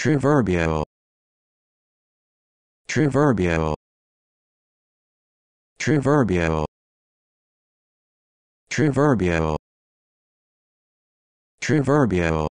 Proverbial. Proverbial. Proverbial. Proverbial. Proverbial.